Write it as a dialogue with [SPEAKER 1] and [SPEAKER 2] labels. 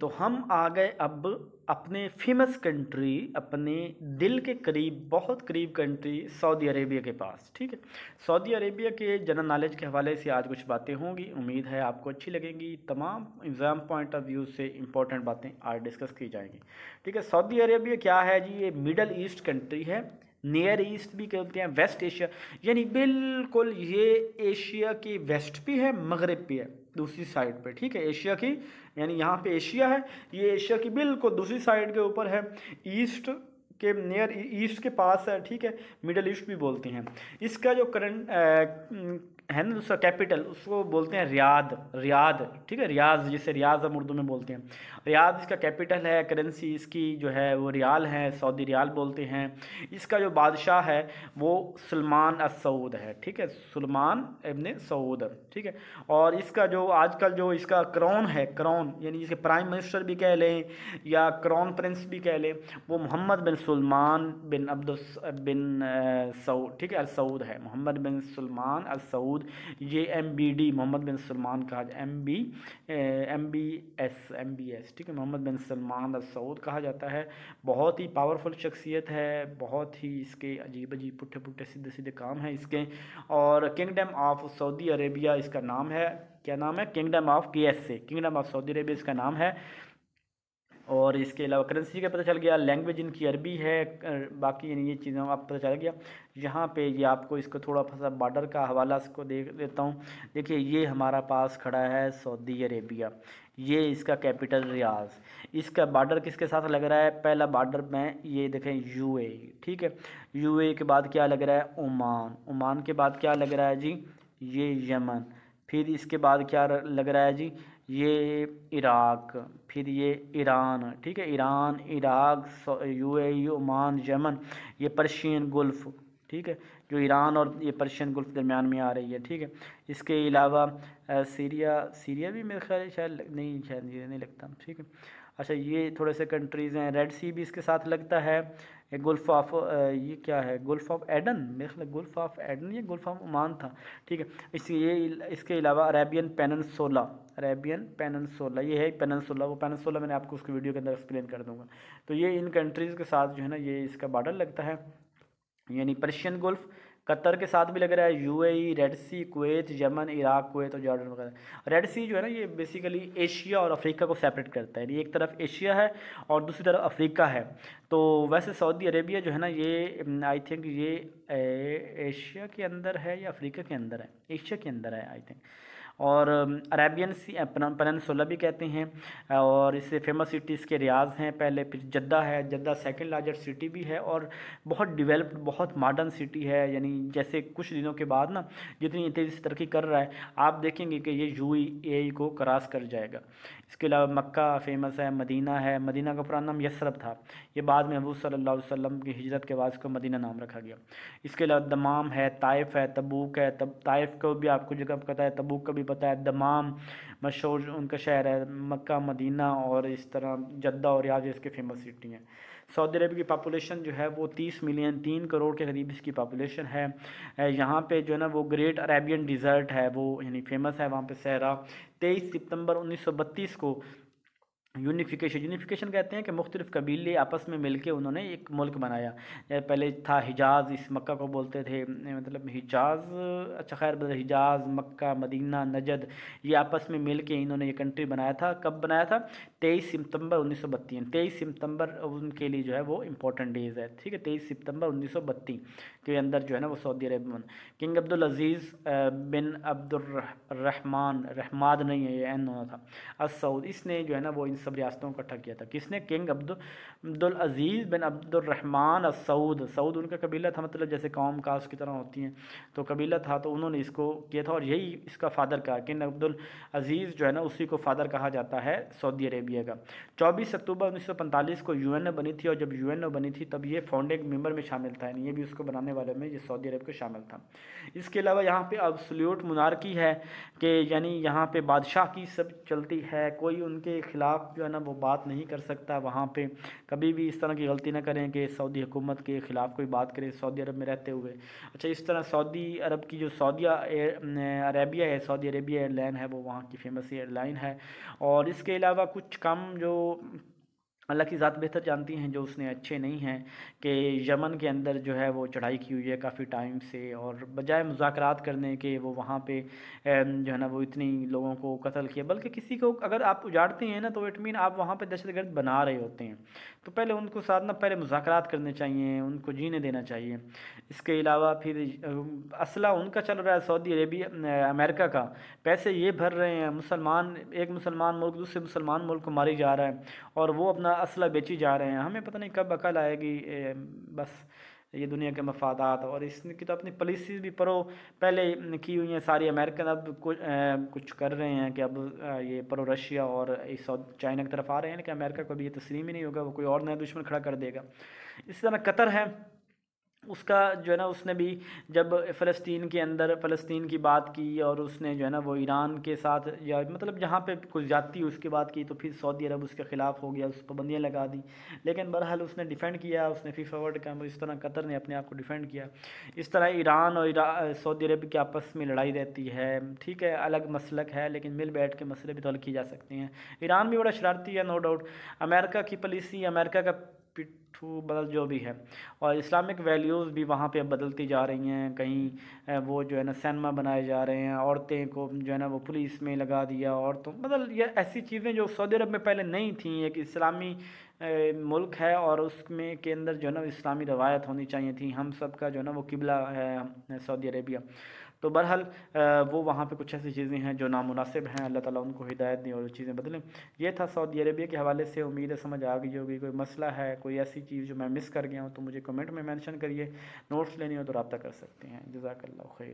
[SPEAKER 1] तो हम आ गए अब अपने फेमस कंट्री अपने दिल के करीब बहुत करीब कंट्री सऊदी अरेबिया के पास ठीक है सऊदी अरेबिया के जनरल नॉलेज के हवाले से आज कुछ बातें होंगी उम्मीद है आपको अच्छी लगेंगी तमाम एग्ज़ाम पॉइंट ऑफ व्यू से इंपॉर्टेंट बातें आज डिस्कस की जाएंगी ठीक है सऊदी अरेबिया क्या है जी ये मिडल ईस्ट कंट्री है नियर ईस्ट भी कहते हैं वेस्ट एशिया यानी बिल्कुल ये एशिया के वेस्ट भी है मगरब भी है दूसरी साइड पे ठीक है एशिया की यानी यहाँ पे एशिया है ये एशिया की बिल्कुल दूसरी साइड के ऊपर है ईस्ट के नियर ईस्ट के पास है ठीक है मिडल ईस्ट भी बोलती हैं इसका जो करंट है ना दूसरा कैपिटल उसको बोलते हैं रियाद रियाद ठीक है रियाज जिसे रियाज हम उर्दू में बोलते हैं रियाज इसका कैपिटल है करेंसी इसकी जो है वो रियाल है सऊदी रियाल बोलते हैं इसका जो बादशाह है वो सलमान असऊद है ठीक है सलमान इबन सऊद ठीक है और इसका जो आजकल जो इसका क्रॉन है क्रॉन यानी जिसके प्राइम मिनिस्टर भी कह लें या क्रॉन प्रिंस भी कह लें वो मोहम्मद बिन सलमान बिन अब्दुल बिन सऊद ठीक है सऊद है मोहम्मद बिन सलमान सऊद मौजूद ये M B D Mohammed bin Salman कहा M B M B S M B S ठीक है मोहम्मद बिन सलमान सऊद कहा जाता है बहुत ही पावरफुल शख्सियत है बहुत ही इसके अजीब अजीब पुठे पुठे सीधे सीधे काम हैं इसके और किंगडम ऑफ सऊदी अरेबिया इसका नाम है क्या नाम है kingdom of K S A kingdom of Saudi Arabia इसका नाम है और इसके अलावा करेंसी का पता चल गया लैंग्वेज इनकी अरबी है बाकी यानी ये चीज़ों आप पता चल गया यहाँ पे ये आपको इसको थोड़ा सा बार्डर का हवाला इसको देख देता हूँ देखिए ये हमारा पास खड़ा है सऊदी अरेबिया ये इसका कैपिटल रियाज इसका बॉर्डर किसके साथ लग रहा है पहला बॉर्डर में ये देखें यू e, ठीक है यू e के बाद क्या लग रहा है ओमान ओमान के बाद क्या लग रहा है जी ये यमन फिर इसके बाद क्या लग रहा है जी ये इराक फिर ये ईरान ठीक है Iran Iraq UAE Oman Yemen ये पर्शियन गुल्फ़ ठीक है जो ईरान और ये पर्शियन गुल्फ दरमियान में आ रही है ठीक है इसके अलावा सीरिया सीरिया भी मेरे ख्याल शायद नहीं शायद नहीं लगता ठीक है अच्छा ये थोड़े से कंट्रीज़ हैं रेड सी भी इसके साथ लगता है ये गुल्फ ऑफ ये क्या है गुल्फ ऑफ एडन मेरे ख्याल गुल्फ ऑफ एडन या गुल्फ ऑफ ओमान था ठीक है इस ये इसके अलावा अरेबियन सोला अरेबियन सोला ये है सोला वो पेननसोला मैंने आपको उसके वीडियो के अंदर एक्सप्लेन कर दूंगा तो ये इन कंट्रीज़ के साथ जो है ना ये इसका बॉर्डर लगता है यानी पर्शियन गुल्फ कतर के साथ भी लग रहा है UAE Red Sea Kuwait Yemen Iraq Kuwait और जॉर्डन वगैरह रेड सी जो है ना ये बेसिकली एशिया और अफ्रीका को सेपरेट करता है एक तरफ एशिया है और दूसरी तरफ अफ्रीका है तो वैसे सऊदी अरेबिया जो है ना ये आई थिंक ये एशिया के अंदर है या अफ्रीका के अंदर है एशिया के अंदर है आई थिंक और अरेबियन सी पनसोला भी कहते हैं और इससे फेमस सिटीज़ के रियाज हैं पहले फिर जद्दा है जद्दा सेकंड लार्जेस्ट सिटी भी है और बहुत डिवेलप्ड बहुत मॉडर्न सिटी है यानी जैसे कुछ दिनों के बाद ना जितनी तेज़ी से तरक्की कर रहा है आप देखेंगे कि ये यू ए e e को क्रॉस कर जाएगा इसके अलावा मक्का फेमस है मदीना है मदीना का पुराना नाम यसरब था ये बाद में महबूब सल्ला वसम की हिजरत के बाद इसको मदीना नाम रखा गया इसके अलावा दमाम है ताइफ है तबूक है तब ताइफ को भी आपको जगह पता है तबूक का भी पता है दमाम मशहूर उनका शहर है मक्का मदीना और इस तरह जद्दा और रियाज इसके फेमस सिटी हैं सऊदी अरब की पापोलेशन जो है वो तीस मिलियन तीन करोड़ के करीब इसकी पापोलेशन है यहाँ पे जो है ना वो ग्रेट अरेबियन डिज़र्ट है वो यानी फेमस है वहाँ पे सहरा तेईस सितंबर 1932 को यूनिफिकेशन यूनिफिकेशन कहते हैं कि मुख्तलिफ कबीले आपस में मिलके उन्होंने एक मुल्क बनाया पहले था हिजाज इस मक्का को बोलते थे मतलब हिजाज अच्छा खैर बदल मतलब हिजाज मक्का मदीना नजद ये आपस में मिल के इन्होंने ये कंट्री बनाया था कब बनाया था तेईस सितंबर उन्नीस सौ बत्तीस तेईस सितंबर उनके लिए जो है वो इम्पोर्टेंट डेज़ है ठीक है तेईस सितंबर उन्नीस सौ बत्तीस के अंदर जो है ना वो सऊदी अरब में king Abdul Aziz bin Abdulrahman रहमाद नहीं है ये एन होना था अस सऊद इसने जो है ना वो इन सब रियासतों को इकट्ठा किया था किसने king Abdul Aziz bin Abdulrahman Saud Saud उनका कबीला था मतलब जैसे कौम कास्ट की तरह होती हैं तो कबीला था तो उन्होंने इसको किया था और यही इसका फादर कहा किंग अब्दुल अजीज़ जो है ना उसी को फादर कहा जाता है सऊदी अरेबिया का चौबीस अक्टूबर उन्नीस को यू बनी थी और जब यू बनी थी तब ये फाउंडिंग मेम्बर में शामिल था ये भी उसको बनाने वाले में ये सऊदी अरब को शामिल था इसके अलावा यहाँ अब सल्यूट मनारकी है कि यानी यहाँ पर बादशाह की सब चलती है कोई उनके ख़िलाफ़ आप जो है ना वो बात नहीं कर सकता वहाँ पे कभी भी इस तरह की गलती ना करें कि सऊदी हुकूमत के ख़िलाफ़ कोई बात करें सऊदी अरब में रहते हुए अच्छा इस तरह सऊदी अरब की जो सऊदी अरेबिया है सऊदी अरेबिया एयरलाइन है वो वहाँ की फेमस एयरलाइन है और इसके अलावा कुछ कम जो अल्लाह की ज़ात बेहतर जानती हैं जो उसने अच्छे नहीं हैं कि यमन के अंदर जो है वो चढ़ाई की हुई है काफ़ी टाइम से और बजाय मुजाकर करने के वो वहाँ पर जो है ना वो इतनी लोगों को कत्ल किया बल्कि किसी को अगर आप उजाड़ते हैं ना तो इट मीन आप वहाँ पर दहशतगर्द बना रहे होते हैं तो पहले उनको साथ ना पहले मुजाकर करने चाहिए उनको जीने देना चाहिए इसके अलावा फिर असला उनका चल रहा है सऊदी अरेबिया अमेरिका का पैसे ये भर रहे हैं मुसलमान एक मुसलमान मुल्क दूसरे मुसलमान मुल्क को मारी जा रहा है और वो अपना असला बेची जा रहे हैं हमें पता नहीं कब अकल आएगी बस ये दुनिया के मफादात और इसकी तो अपनी पॉलिसीज भी प्रो पहले की हुई हैं सारी अमेरिकन अब कुछ ए, कुछ कर रहे हैं कि अब ये प्रो रशिया और इस चाइना की तरफ आ रहे हैं लेकिन अमेरिका को भी ये तस्लीम ही नहीं होगा वो कोई और नया दुश्मन खड़ा कर देगा इसी तरह कतर है उसका जो है ना उसने भी जब फ़लस्तीन के अंदर फ़लस्तीन की बात की और उसने जो है ना वो ईरान के साथ या मतलब जहाँ पे कुछ जाती उसकी बात की तो फिर सऊदी अरब उसके ख़िलाफ़ हो गया उस पाबंदियाँ लगा दी लेकिन बहरहाल उसने डिफेंड किया उसने फीफा वर्ल्ड कप इस तरह कतर ने अपने आप को डिफेंड किया इस तरह ईरान और सऊदी अरब की आपस में लड़ाई रहती है ठीक है अलग मसलक है लेकिन मिल बैठ के मसले भी तो हल किए जा सकते हैं ईरान भी बड़ा शरारती है नो डाउट अमेरिका की पॉलिसी अमेरिका का पिट्ठू बदल मतलब जो भी है और इस्लामिक वैल्यूज़ भी वहाँ पे बदलती जा रही हैं कहीं वो जो है ना सैनमा बनाए जा रहे हैं औरतें को जो है ना वो पुलिस में लगा दिया औरतों मतलब ये ऐसी चीज़ें जो सऊदी अरब में पहले नहीं थी एक इस्लामी मुल्क है और उसमें के अंदर जो है ना इस्लामी रवायत होनी चाहिए थी हम सब का जो है ना वो किबला है सऊदी अरेबिया तो बहरहाल वो वहाँ पे कुछ ऐसी चीज़ें हैं जो नामनासिब हैं अल्लाह ताला उनको हिदायत दें और चीज़ें बदलें ये था सऊदी अरबिया के हवाले से उम्मीद है समझ आ गई होगी कोई मसला है कोई ऐसी चीज़ जो मैं मिस कर गया हूँ तो मुझे कमेंट में मैंशन करिए नोट्स लेने हो तो रबा कर सकते हैं जजाकल्ला खैर